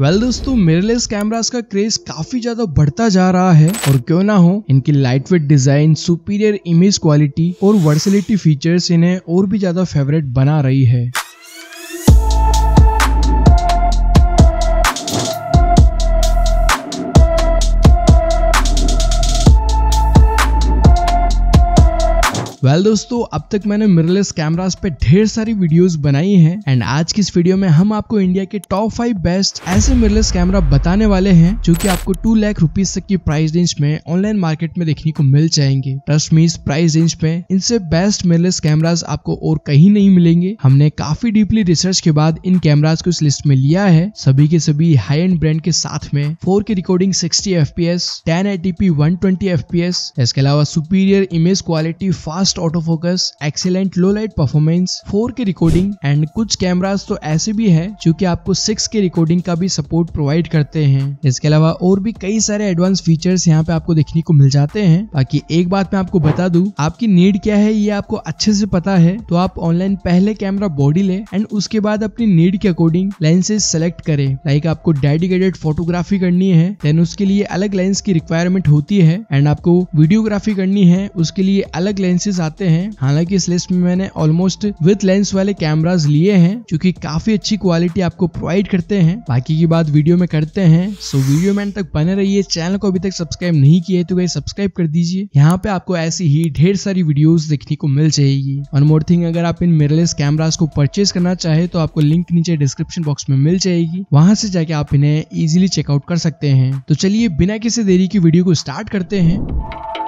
well well, दोस्तों mirrorless cameras का craze काफी ज्यादा बढ़ता जा रहा है और क्यों ना हो इनकी lightweight design superior image quality और वर्सिलिटी फीचर्स इन्हें और भी ज्यादा फेवरेट बना रही है वेल well, दोस्तों अब तक मैंने मिररलेस कैमरास पे ढेर सारी वीडियोस बनाई हैं एंड आज की इस वीडियो में हम आपको इंडिया के टॉप फाइव बेस्ट ऐसे मिररलेस कैमरा बताने वाले हैं जो कि आपको टू लाख रुपीज तक की प्राइस रेंज में ऑनलाइन मार्केट में देखने को मिल जाएंगे ट्रस्ट मी इस प्राइस रेंज में इनसे बेस्ट मिररलेस कैमराज आपको और कहीं नहीं मिलेंगे हमने काफी डीपली रिसर्च के बाद इन कैमराज को इस लिस्ट में लिया है सभी के सभी हाई एंड ब्रांड के साथ में four K recording sixty F P S ten I T P one twenty F P S इसके अलावा superior image quality fast fast auto focus excellent low light performance four K recording and कुछ cameras तो ऐसे भी है जो की आपको सिक्स के रिकॉर्डिंग का भी सपोर्ट प्रोवाइड करते हैं इसके अलावा और भी कई सारे एडवांस फीचर्स यहाँ पे आपको देखने को मिल जाते हैं बाकी एक बात मैं आपको बता दू आपकी नीड क्या है ये आपको अच्छे से पता है तो आप ऑनलाइन पहले कैमरा बॉडी ले एंड उसके बाद अपनी नीड के अकॉर्डिंग लेंसेज सेलेक्ट करें लाइक आपको डेडिकेटेड फोटोग्राफी करनी है देन उसके लिए अलग लेंस की रिक्वायरमेंट होती है एंड आपको वीडियोग्राफी करनी है उसके लिए अलग लेंसेज कैमराज आते हैं हालांकि इस लिस्ट में मैंने ऑलमोस्ट विथ लेंस वाले कैमराज लिए हैं जो की काफी अच्छी क्वालिटी आपको प्रोवाइड करते हैं बाकी की बात वीडियो में करते हैं सो वीडियो में तक बने रहिए चैनल को अभी तक सब्सक्राइब नहीं किया है तो भाई सब्सक्राइब कर दीजिए यहाँ पे आपको ऐसी ही ढेर सारी वीडियो देखने को मिल जाएगी वन मोर थिंग अगर आप इन मेरेलेस कैमराज को परचेज करना चाहे तो आपको लिंक नीचे डिस्क्रिप्शन बॉक्स में मिल जाएगी वहां से जाके आप इन्हें इजिली चेकआउट कर सकते हैं तो चलिए बिना किसी देरी की वीडियो को स्टार्ट करते हैं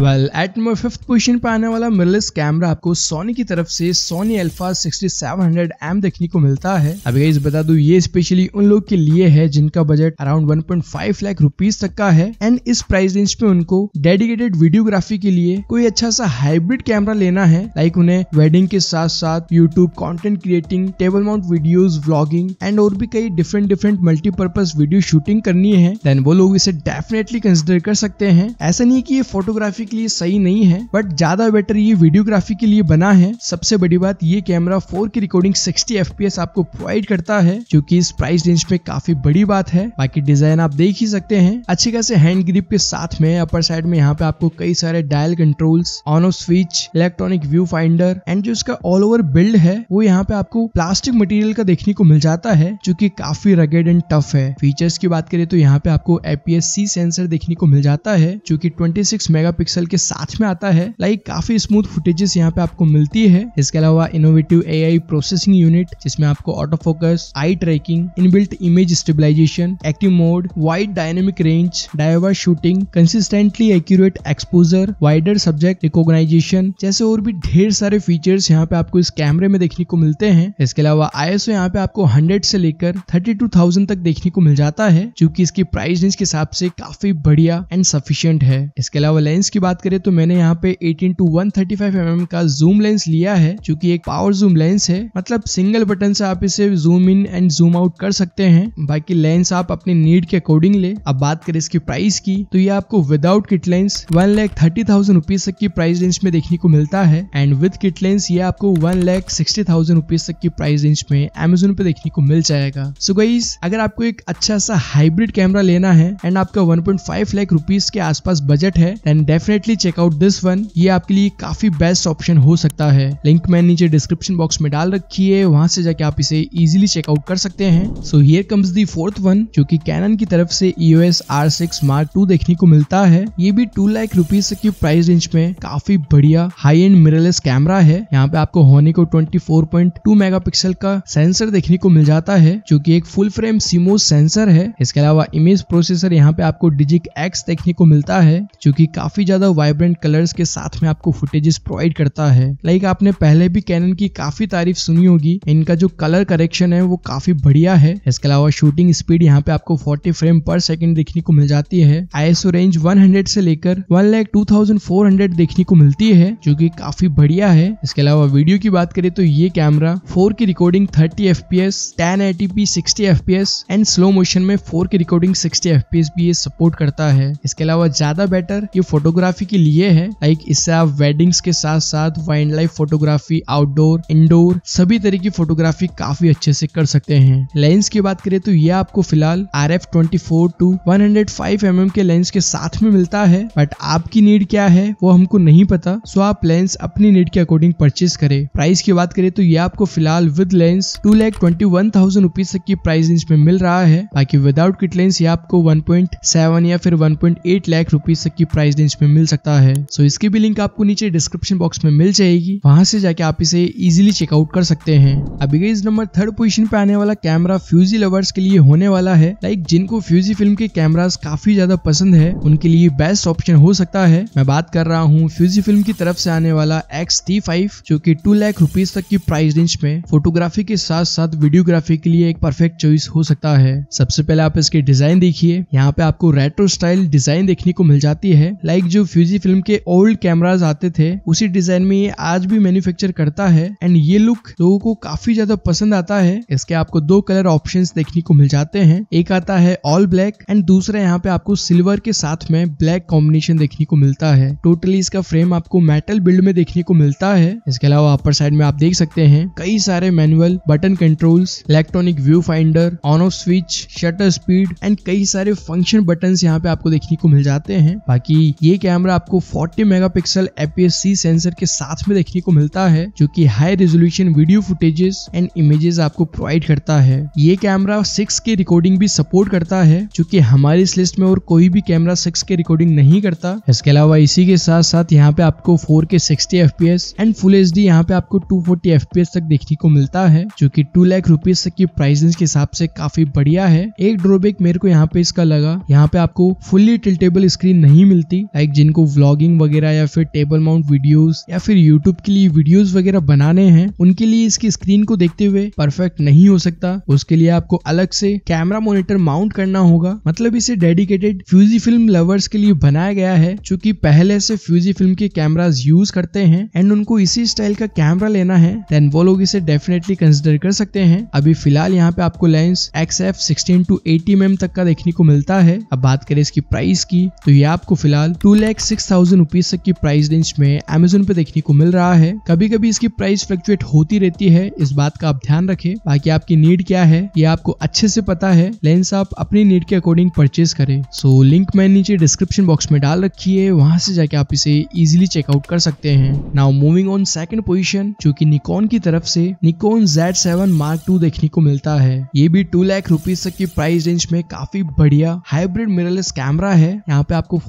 well at number fifth position पर आने वाला मिरलेस कैमरा आपको सोनी की तरफ से सोनी अल्फा 6700 एम देखने को मिलता है अभी गाइस बता दू ये स्पेशली उन लोग के लिए है जिनका बजट अराउंड 1.5 लाख रुपीस तक का है एंड इस प्राइस रेंज पे उनको डेडिकेटेड वीडियोग्राफी के लिए कोई अच्छा सा हाइब्रिड कैमरा लेना है लाइक उन्हें वेडिंग के साथ साथ YouTube content creating table mount video vlogging and और भी कई different different multipurpose video shooting करनी है देन वो लोग इसे डेफिनेटली कंसिडर कर सकते हैं ऐसा नहीं की ये फोटोग्राफी के लिए सही नहीं है बट ज्यादा बेटर ये वीडियोग्राफी के लिए बना है सबसे बड़ी बात ये camera four K recording sixty F आपको प्रोवाइड करता है जो की इस प्राइस रेंज में काफी बड़ी बात है बाकी डिजाइन आप देख ही सकते हैं अच्छे खासे हैंड ग्रिप के साथ में अपर साइड में यहाँ पे आपको कई सारे dial controls on off switch electronic view finder and जो इसका ऑल ओवर बिल्ड है वो यहाँ पे आपको प्लास्टिक मटेरियल का देखने को मिल जाता है जो कि काफी रगेड एंड टफ है फीचर्स की बात करें तो यहाँ पे आपको एपीएससी सेंसर देखने को मिल जाता है जो कि 26 सिक्स पिक्सल के साथ में आता है लाइक काफी स्मूथ फुटेजेस यहाँ पे आपको मिलती है इसके अलावा इनोवेटिव ए प्रोसेसिंग यूनिट जिसमें आपको auto focus eye tracking inbuilt image stabilization active mode wide dynamic range diver shooting consistently accurate exposure wider subject recognition जैसे और भी ढेर सारे फीचर्स यहाँ पे आपको इस कैमरे में देखने को मिलते हैं इसके अलावा आई एस यहाँ पे आपको हंड्रेड से लेकर थर्टी टू थाउजेंड तक देखने को मिल जाता है जो की इसकी प्राइस रेंज के हिसाब से काफी बढ़िया एंड सफिशियंट है इसके अलावा लेंस की बात करें तो मैंने यहाँ पे 18 टू 135 थर्टी mm का जूम लेंस लिया है जो कि एक पावर जूम लेंस है मतलब सिंगल बटन से आप इसे zoom in and zoom out कर सकते हैं बाकी लेंस आप अपने नीड के अकॉर्डिंग ले अब बात करें इसकी प्राइस की तो ये आपको without kit lens one lakh thirty thousand rupees तक की प्राइस रेंज में देखने को मिलता है एंड विद किट लेंस ये आपको one lakh sixty thousand rupees तक की प्राइस रेंज में अमेजोन पे देखने को मिल जाएगा सो so अगर आपको एक अच्छा सा हाइब्रिड कैमरा लेना है एंड आपका one point five lakh rupees के आसपास बजट है then definite definitely check out this one ये आपके लिए काफी बेस्ट ऑप्शन हो सकता है लिंक मैंने नीचे डिस्क्रिप्शन बॉक्स में डाल रखी है वहां से जाके आप इसे इजिली चेकआउट कर सकते हैं so here comes the fourth one जो की कैनन की तरफ से EOS R six mark two देखने को मिलता है ये भी टू लाख रुपीज की प्राइस रेंज में काफी बढ़िया हाई एंड मिररलेस कैमरा है यहाँ पे आपको होने को ट्वेंटी मेगा पिक्सल का सेंसर देखने को मिल जाता है जो की एक फुल फ्रेम सीमो सेंसर है इसके अलावा इमेज प्रोसेसर यहाँ पे आपको डिजिक एक्स देखने को मिलता है जो की काफी ज्यादा ज़्यादा वाइब्रेंट कलर्स के साथ में आपको फुटेजेस प्रोवाइड करता है लाइक आपने पहले भी कैनन की काफ़ी तारीफ सुनी होगी इनका जो कलर करेक्शन है वो काफ़ी बढ़िया है इसके अलावा शूटिंग स्पीड यहाँ पे आपको 40 फ्रेम पर सेकंड देखने को मिल जाती है आईएसओ रेंज 100 से लेकर वन देखने को मिलती है जो की काफ़ी बढ़िया है इसके अलावा वीडियो की बात करें तो ये camera four K recording thirty F P S ten eighty P sixty F P S and slow motion में four K recording sixty F P S भी ये सपोर्ट करता है इसके अलावा ज्यादा बेटर ये फोटोग्राफ फोटोग्राफी के लिए है लाइक इससे आप वेडिंग्स के साथ साथ wild life photography outdoor indoor सभी तरह की फोटोग्राफी काफी अच्छे से कर सकते हैं लेंस की बात करें तो ये आपको फिलहाल R F twenty four to one hundred five M M के लेंस के साथ में मिलता है बट आपकी नीड क्या है वो हमको नहीं पता सो आप लेंस अपनी नीड के अकॉर्डिंग परचेज करें प्राइस की बात करें तो ये आपको फिलहाल with lens two lakh twenty one thousand rupees तक की प्राइस रेंज में मिल रहा है बाकी विदाउट किट लेंस ये आपको वन पॉइंट सेवन या फिर one point eight lakh rupees तक की प्राइस रेंज में मिल सकता है सो इसकी भी लिंक आपको नीचे डिस्क्रिप्शन बॉक्स में मिल जाएगी वहां से जाके आप इसे इजिली चेकआउट कर सकते हैं अभी इस नंबर थर्ड पोजिशन पे आने वाला कैमरा फ्यूजी लवर्स के लिए होने वाला है लाइक जिनको फ्यूजी फिल्म के कैमराज काफी ज्यादा पसंद है उनके लिए बेस्ट ऑप्शन हो सकता है मैं बात कर रहा हूँ फ्यूजी फिल्म की तरफ से आने वाला एक्स टी फाइव जो की टू लाख रुपीज तक की प्राइस रेंज में फोटोग्राफी के साथ साथ वीडियोग्राफी के लिए एक परफेक्ट चॉइस हो सकता है सबसे पहले आप इसके डिजाइन देखिए यहाँ पे आपको रेट्रो स्टाइल डिजाइन देखने को मिल जाती है लाइक जो फ्यूजी फिल्म के ओल्ड कैमराज आते थे उसी डिजाइन में ये आज भी मैन्युफैक्चर करता है एंड ये लुक लोगों को काफी ज्यादा पसंद आता है इसके आपको दो कलर ऑप्शन देखने को मिल जाते हैं एक आता है ऑल ब्लैक एंड दूसरा यहाँ पे आपको सिल्वर के साथ में ब्लैक कॉम्बिनेशन देखने को मिलता है टोटली इसका फ्रेम आपको मेटल बिल्ड में देखने को मिलता है इसके अलावा अपर साइड में आप देख सकते हैं कई सारे manual button controls electronic view finder on off switch shutter speed and कई सारे फंक्शन बटन यहाँ पे आपको देखने को मिल जाते हैं बाकी ये कैमरा कैमरा आपको 40 मेगापिक्सल एपीएस-सी सेंसर के साथ में देखने को मिलता है जो कि high resolution video footages and images आपको प्रोवाइड करता है ये कैमरा सिक्स के रिकॉर्डिंग भी सपोर्ट करता है जो की हमारे इस लिस्ट में और कोई भी कैमरा सिक्स के रिकॉर्डिंग नहीं करता इसके अलावा इसी के साथ साथ यहाँ पे आपको four K sixty F and full H D यहाँ पे आपको टू फोर्टी तक देखने को मिलता है जो की टू लाख रुपीज तक की प्राइस के हिसाब से काफी बढ़िया है एक ड्रॉबैक मेरे को यहाँ पे इसका लगा यहाँ पे आपको फुल्ली टिल्टेबल स्क्रीन नहीं मिलती लाइक जिन जिनको व्लॉगिंग वगैरह या फिर टेबल माउंट वीडियोस या फिर यूट्यूब के लिए वीडियोस वगैरह बनाने हैं उनके लिए इसकी स्क्रीन को देखते हुए परफेक्ट नहीं हो सकता उसके लिए आपको अलग से कैमरा मोनिटर माउंट करना होगा मतलब इसे डेडिकेटेड फ्यूजी फिल्म लवर्स के लिए बनाया गया है चूंकि पहले से फ्यूजी फिल्म के कैमराज यूज करते हैं एंड उनको इसी स्टाइल का कैमरा लेना है देन वो लोग इसे डेफिनेटली कंसिडर कर सकते हैं अभी फिलहाल यहाँ पे आपको lens X F sixteen to eighty M तक का देखने को मिलता है अब बात करें इसकी प्राइस की तो ये आपको फिलहाल टू लैख एक सिक्स थाउजेंड रुपीज तक की प्राइस रेंज में अमेजोन पे देखने को मिल रहा है कभी कभी इसकी प्राइस फ्लक्चुएट होती रहती है इस बात का आप ध्यान रखें बाकी आपकी नीड क्या है ये आपको अच्छे से पता है लेंस आप अपनी नीड के अकॉर्डिंग परचेज करें सो so, लिंक मैं नीचे डिस्क्रिप्शन बॉक्स में डाल रखी है वहां से जाके आप इसे इजिली चेकआउट कर सकते हैं now moving on second position जो की निकोन की तरफ से जेड सेवन मार्क टू देखने को मिलता है ये भी टू लैख रुपीज तक की प्राइस रेंज में काफी बढ़िया हाइब्रिड मिररलेस कैमरा है यहाँ पे आपको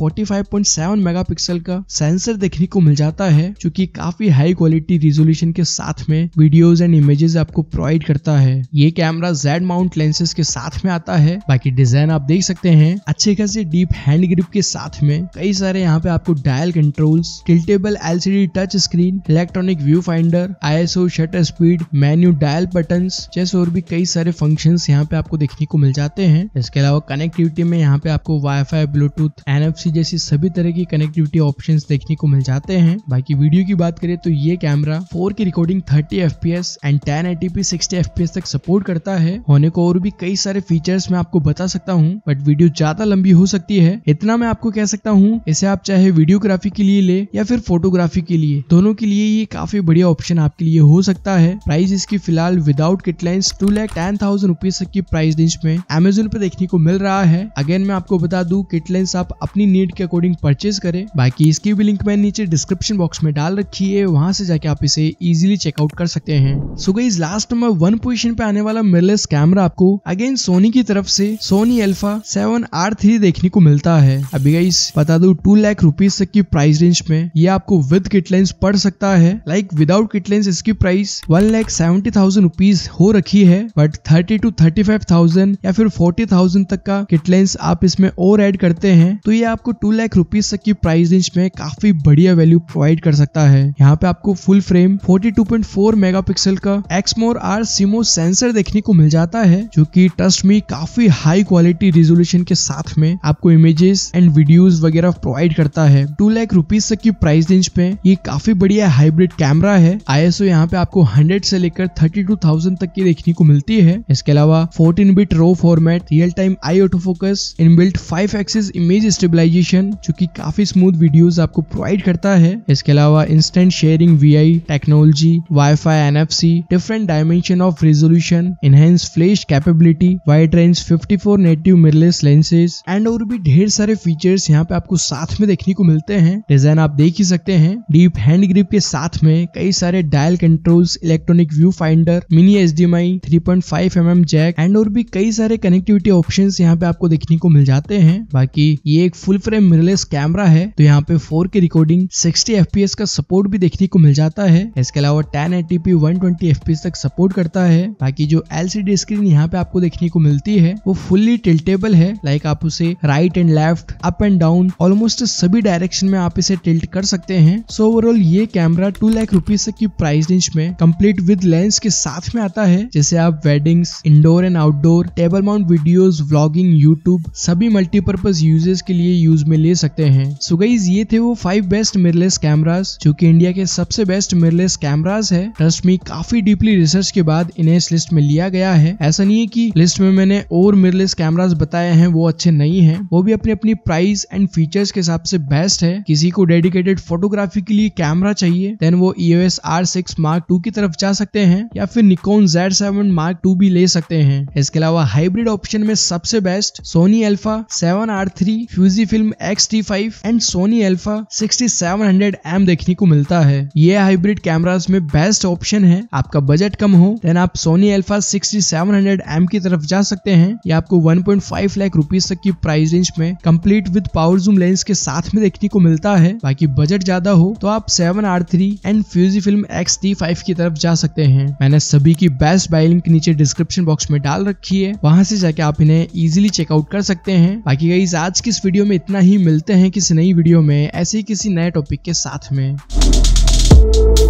सेवन मेगापिक्सल का सेंसर देखने को मिल जाता है जो कि काफी हाई क्वालिटी रिजोल्यूशन के साथ में वीडियोस एंड इमेजेस आपको प्रोवाइड करता है ये कैमरा जेड माउंट लेंसेज के साथ में आता है बाकी डिजाइन आप देख सकते हैं अच्छे खासे डीप हैंड ग्रिप के साथ में कई सारे यहाँ पे आपको dial controls tiltable LCD touch screen electronic view finder ISO shutter speed menu dial button जैसे और भी कई सारे फंक्शन यहाँ पे आपको देखने को मिल जाते हैं इसके अलावा कनेक्टिविटी में यहाँ पे आपको वाईफाई ब्लूटूथ एनएफसी जैसी सभी तरह की कनेक्टिविटी ऑप्शंस देखने को मिल जाते हैं बाकी वीडियो की बात करें तो ये camera four K recording P S and 10 F P S तक सपोर्ट करता है होने को और भी कई सारे फीचर्स मैं आपको बता सकता हूँ बट वीडियो ज्यादा लंबी हो सकती है इतना मैं आपको कह सकता हूँ इसे आप चाहे वीडियोग्राफी के लिए ले या फिर फोटोग्राफी के लिए दोनों के लिए ये काफी बढ़िया ऑप्शन आपके लिए हो सकता है प्राइस इसकी फिलहाल without kit lens two lakh ten thousand rupees तक की प्राइस रेंज में अमेजोन पे देखने को मिल रहा है अगेन मैं आपको बता दू किटलाइंस आप अपनी नीड के अकॉर्डिंग परचेज परचेज करें बाकी इसकी भी लिंक मैंने नीचे डिस्क्रिप्शन बॉक्स में डाल रखी है वहां से जाके आप इसे इजिली चेकआउट कर सकते हैं सो गई लास्ट में वन पोजिशन पे आने वाला मिरलेस कैमरा आपको अगेन सोनी की तरफ से सोनी एल्फा सेवन देखने को मिलता है अभी गई बता दू टू लैख रुपीज तक की प्राइस रेंज में ये आपको विद किट लेंस पड़ सकता है लाइक विदाउट किट लेंस इसकी price one lakh seventy thousand rupees हो रखी है but thirty two thirty five thousand या फिर फोर्टी थाउजेंड तक का किट लेंस आप इसमें और एड करते हैं तो ये आपको टू लैख रुपीज तक तक की प्राइस रेंज में काफी बढ़िया वैल्यू प्रोवाइड कर सकता है यहाँ पे आपको फुल फ्रेम 42.4 मेगापिक्सल का एक्समोर आर सिमो सेंसर देखने को मिल जाता है जो कि ट्रस्ट मी काफी हाई क्वालिटी रिजोल्यूशन के साथ में आपको इमेजेस एंड वीडियोस वगैरह प्रोवाइड करता है टू लैख रुपीज तक की प्राइस रेंज पे ये काफी बढ़िया हाइब्रिड कैमरा है आईएसओ यहाँ पे आपको हंड्रेड से लेकर 32,000 तक की देखने को मिलती है इसके अलावा fourteen bit raw format real time eye auto focus inbuilt five axis image stabilization जो की काफी स्मूथ वीडियोस आपको प्रोवाइड करता है इसके अलावा instant sharing V technology wifi NFC different dimension of resolution enhance flash capability wide range 54 native mirrorless lenses and और भी ढेर सारे फीचर्स यहाँ पे आपको साथ में देखने को मिलते हैं डिजाइन आप देख ही सकते हैं डीप हैंड ग्रिप के साथ में कई सारे dial controls electronic view finder mini S D M three point five M M jack and और भी कई सारे कनेक्टिविटी ऑप्शन यहाँ पे आपको देखने को मिल जाते हैं बाकी ये एक full frame mirrorless camera camera है तो यहाँ पे four K recording sixty F का सपोर्ट भी देखने को मिल जाता है इसके अलावा टेन 1080p वन ट्वेंटी तक सपोर्ट करता है बाकी जो एल स्क्रीन यहाँ पे आपको देखने को मिलती है वो फुल्ली टिल्टेबल है लाइक आप उसे right and left up and down almost सभी डायरेक्शन में आप इसे टिल्ट कर सकते हैं सो so ओवरऑल ये कैमरा टू लाख रुपीज तक की प्राइस रेंज में कंप्लीट विद लेंस के साथ में आता है जैसे आप weddings indoor and outdoor table mount videos vlogging YouTube सभी मल्टीपर्पज यूजेस के लिए यूज में ले सकते हैं हैं सो गाइज ये थे वो फाइव बेस्ट मिरलेस कैमराज जो की इंडिया के सबसे बेस्ट मिरलेस कैमराज है ट्रस्ट मी काफी डीपली रिसर्च के बाद इन्हें इस लिस्ट में लिया गया है ऐसा नहीं है की लिस्ट में मैंने और मिरलेस कैमराज बताए हैं वो अच्छे नहीं है वो भी अपनी अपनी प्राइस एंड फीचर्स के हिसाब से बेस्ट है किसी को डेडिकेटेड फोटोग्राफी के लिए कैमरा चाहिए देन वो EOS R six mark two की तरफ जा सकते हैं या फिर Nikon Z seven mark two भी ले सकते हैं इसके अलावा हाइब्रिड ऑप्शन में सबसे best Sony alpha seven R three Fuji film X T five and Sony alpha 6700 M देखने को मिलता है ये हाइब्रिड कैमरास में बेस्ट ऑप्शन है आपका बजट कम हो देन आप सोनी एल्फा 6700 एम की तरफ जा सकते हैं ये आपको 1.5 लाख रुपीस तक की प्राइस रेंज में complete with power zoom lens के साथ में देखने को मिलता है बाकी बजट ज्यादा हो तो आप seven R three and Fuji film X की तरफ जा सकते हैं मैंने सभी की बेस्ट बाय लिंक नीचे डिस्क्रिप्शन बॉक्स में डाल रखी है वहां से जाके आप इन्हें इजिली चेकआउट कर सकते हैं बाकी गाइज आज की इस वीडियो में इतना ही मिलते हैं किसी इस नई वीडियो में ऐसे ही किसी नए टॉपिक के साथ में